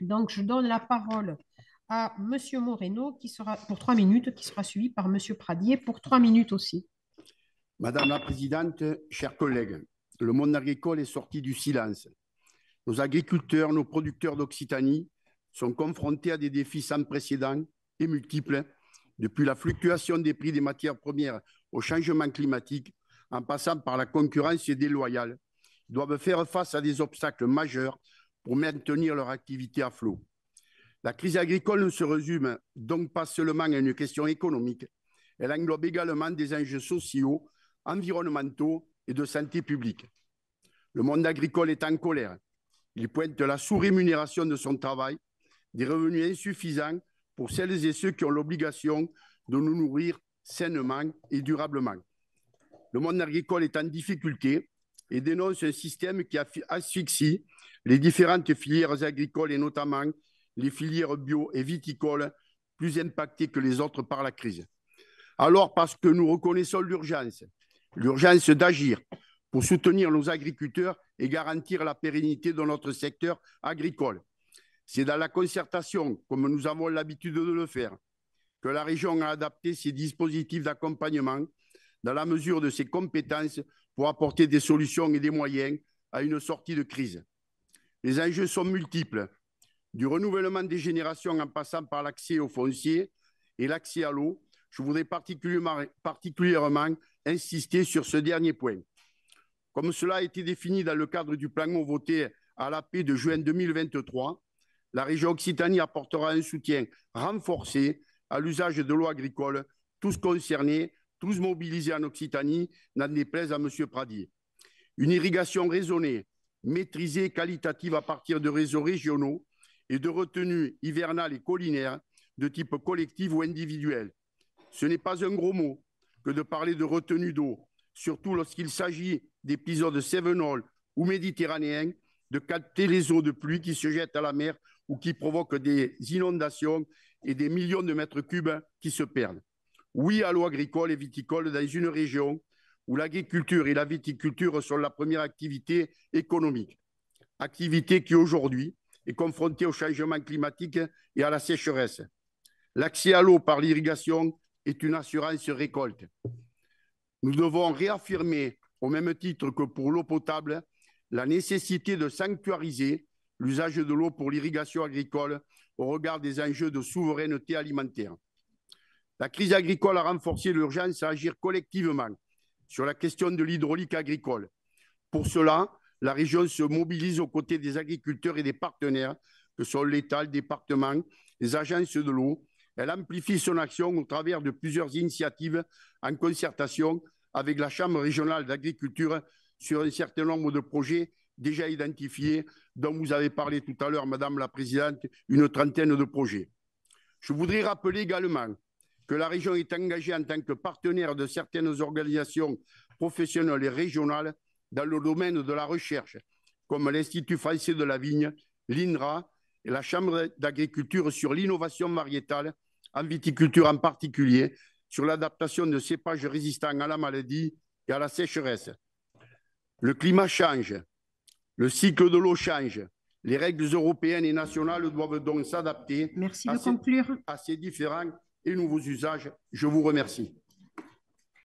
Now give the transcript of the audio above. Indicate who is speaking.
Speaker 1: Donc, je donne la parole à M. Moreno qui sera, pour trois minutes, qui sera suivi par M. Pradier pour trois minutes aussi. Madame la Présidente, chers collègues, le monde agricole est sorti du silence. Nos agriculteurs, nos producteurs d'Occitanie sont confrontés à des défis sans précédent et multiples, depuis la fluctuation des prix des matières premières au changement climatique, en passant par la concurrence déloyale. doivent faire face à des obstacles majeurs pour maintenir leur activité à flot. La crise agricole ne se résume donc pas seulement à une question économique, elle englobe également des enjeux sociaux, environnementaux et de santé publique. Le monde agricole est en colère. Il pointe la sous-rémunération de son travail, des revenus insuffisants pour celles et ceux qui ont l'obligation de nous nourrir sainement et durablement. Le monde agricole est en difficulté et dénonce un système qui asphyxie les différentes filières agricoles et notamment les filières bio et viticoles plus impactées que les autres par la crise. Alors, parce que nous reconnaissons l'urgence, l'urgence d'agir pour soutenir nos agriculteurs et garantir la pérennité de notre secteur agricole, c'est dans la concertation, comme nous avons l'habitude de le faire, que la région a adapté ses dispositifs d'accompagnement dans la mesure de ses compétences pour apporter des solutions et des moyens à une sortie de crise. Les enjeux sont multiples, du renouvellement des générations en passant par l'accès aux fonciers et l'accès à l'eau. Je voudrais particulièrement, insister sur ce dernier point. Comme cela a été défini dans le cadre du plan voté à la paix de juin 2023, la région Occitanie apportera un soutien renforcé à l'usage de l'eau agricole, tous concernés tous mobilisés en Occitanie, n'en déplaise à M. Pradier. Une irrigation raisonnée, maîtrisée et qualitative à partir de réseaux régionaux et de retenues hivernales et collinaires de type collectif ou individuel. Ce n'est pas un gros mot que de parler de retenue d'eau, surtout lorsqu'il s'agit d'épisodes Sevenol ou méditerranéens, de capter les eaux de pluie qui se jettent à la mer ou qui provoquent des inondations et des millions de mètres cubes qui se perdent. Oui à l'eau agricole et viticole dans une région où l'agriculture et la viticulture sont la première activité économique, activité qui aujourd'hui est confrontée au changement climatique et à la sécheresse. L'accès à l'eau par l'irrigation est une assurance récolte. Nous devons réaffirmer, au même titre que pour l'eau potable, la nécessité de sanctuariser l'usage de l'eau pour l'irrigation agricole au regard des enjeux de souveraineté alimentaire. La crise agricole a renforcé l'urgence à agir collectivement sur la question de l'hydraulique agricole. Pour cela, la région se mobilise aux côtés des agriculteurs et des partenaires, que sont l'État, le département, les agences de l'eau. Elle amplifie son action au travers de plusieurs initiatives en concertation avec la Chambre régionale d'agriculture sur un certain nombre de projets déjà identifiés, dont vous avez parlé tout à l'heure, Madame la Présidente, une trentaine de projets. Je voudrais rappeler également que la région est engagée en tant que partenaire de certaines organisations professionnelles et régionales dans le domaine de la recherche, comme l'Institut français de la vigne, l'INRA et la Chambre d'agriculture sur l'innovation variétale, en viticulture en particulier, sur l'adaptation de cépages résistants à la maladie et à la sécheresse. Le climat change, le cycle de l'eau change, les règles européennes et nationales doivent donc s'adapter à, ces différents et nouveaux usages. Je vous remercie.